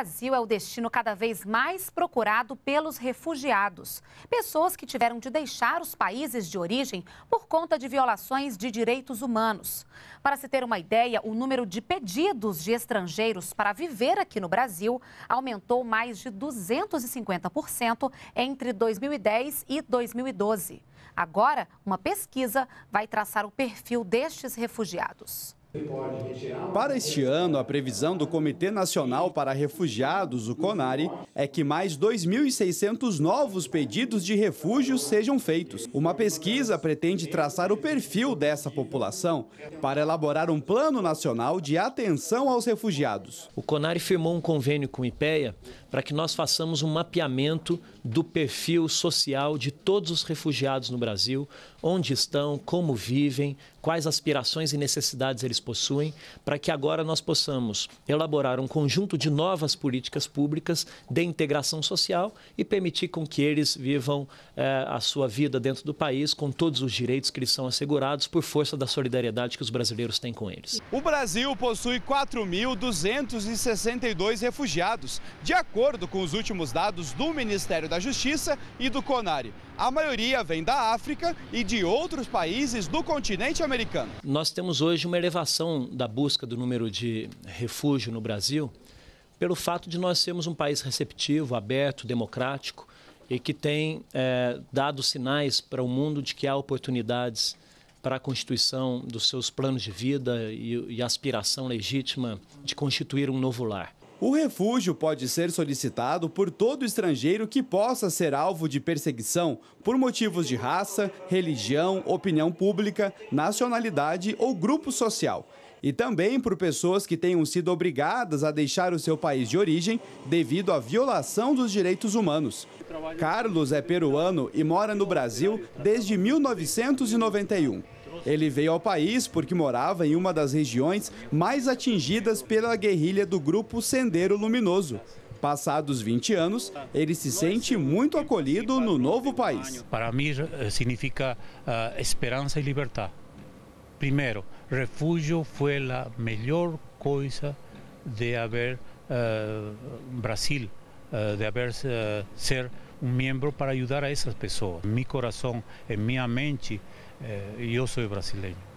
Brasil é o destino cada vez mais procurado pelos refugiados, pessoas que tiveram de deixar os países de origem por conta de violações de direitos humanos. Para se ter uma ideia, o número de pedidos de estrangeiros para viver aqui no Brasil aumentou mais de 250% entre 2010 e 2012. Agora, uma pesquisa vai traçar o perfil destes refugiados. Para este ano, a previsão do Comitê Nacional para Refugiados, o CONARE, é que mais 2.600 novos pedidos de refúgio sejam feitos. Uma pesquisa pretende traçar o perfil dessa população para elaborar um plano nacional de atenção aos refugiados. O CONARE firmou um convênio com o IPEA para que nós façamos um mapeamento do perfil social de todos os refugiados no Brasil, onde estão, como vivem, quais aspirações e necessidades eles eles possuem, para que agora nós possamos elaborar um conjunto de novas políticas públicas de integração social e permitir com que eles vivam eh, a sua vida dentro do país com todos os direitos que lhes são assegurados por força da solidariedade que os brasileiros têm com eles. O Brasil possui 4.262 refugiados, de acordo com os últimos dados do Ministério da Justiça e do CONARE. A maioria vem da África e de outros países do continente americano. Nós temos hoje uma elevação da busca do número de refúgio no Brasil pelo fato de nós sermos um país receptivo, aberto, democrático e que tem é, dado sinais para o mundo de que há oportunidades para a constituição dos seus planos de vida e, e aspiração legítima de constituir um novo lar. O refúgio pode ser solicitado por todo estrangeiro que possa ser alvo de perseguição por motivos de raça, religião, opinião pública, nacionalidade ou grupo social. E também por pessoas que tenham sido obrigadas a deixar o seu país de origem devido à violação dos direitos humanos. Carlos é peruano e mora no Brasil desde 1991. Ele veio ao país porque morava em uma das regiões mais atingidas pela guerrilha do grupo Sendero Luminoso. Passados 20 anos, ele se sente muito acolhido no novo país. Para mim, eh, significa uh, esperança e liberdade. Primeiro, refúgio foi a melhor coisa de haver uh, eh, Brasil Eh, de haber eh, ser un miembro para ayudar a esas personas. En mi corazón, en mi mente, eh, yo soy brasileño.